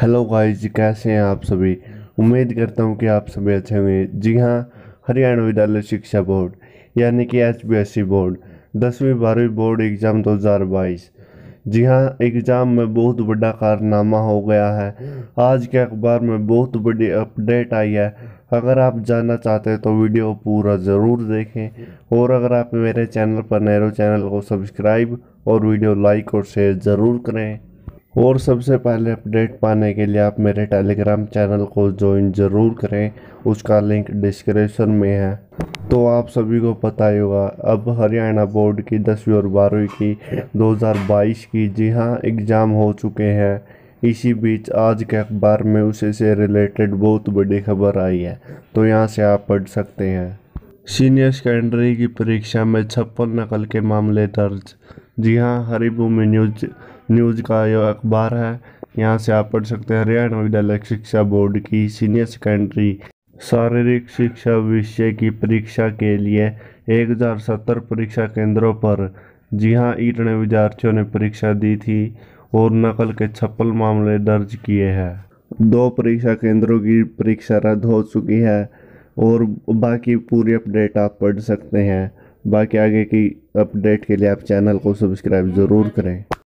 hello guys कैसे हैं आप सभी उम्मीद करता हूं कि आप सभी अच्छे होंगे जी हां हरियाणा विद्यालय शिक्षा बोर्ड यानी कि एच बोर्ड दसवीं बारहवीं बोर्ड एग्ज़ाम 2022 जी हां एग्ज़ाम में बहुत बड़ा कारनामा हो गया है आज के अखबार में बहुत बड़ी अपडेट आई है अगर आप जानना चाहते हैं तो वीडियो पूरा ज़रूर देखें और अगर आप मेरे चैनल पर नए चैनल को सब्सक्राइब और वीडियो लाइक और शेयर ज़रूर करें और सबसे पहले अपडेट पाने के लिए आप मेरे टेलीग्राम चैनल को ज्वाइन ज़रूर करें उसका लिंक डिस्क्रिप्शन में है तो आप सभी को पता ही होगा अब हरियाणा बोर्ड की दसवीं और बारहवीं की 2022 की जी हाँ एग्ज़ाम हो चुके हैं इसी बीच आज के अखबार में उसी से रिलेटेड बहुत बड़ी खबर आई है तो यहाँ से आप पढ़ सकते हैं सीनियर सेकेंडरी की परीक्षा में छप्पन नकल के मामले दर्ज जी हाँ हरिभूमि न्यूज न्यूज का यह अखबार है यहाँ से आप पढ़ सकते हैं हरियाणा विद्यालय शिक्षा बोर्ड की सीनियर सेकेंडरी शारीरिक शिक्षा विषय की परीक्षा के लिए एक हज़ार सत्तर परीक्षा केंद्रों पर जी हाँ इतने विद्यार्थियों ने परीक्षा दी थी और नकल के छप्पन मामले दर्ज किए हैं दो परीक्षा केंद्रों की परीक्षा रद्द हो चुकी है और बाकी पूरी अपडेट आप पढ़ सकते हैं बाकी आगे की अपडेट के लिए आप चैनल को सब्सक्राइब ज़रूर करें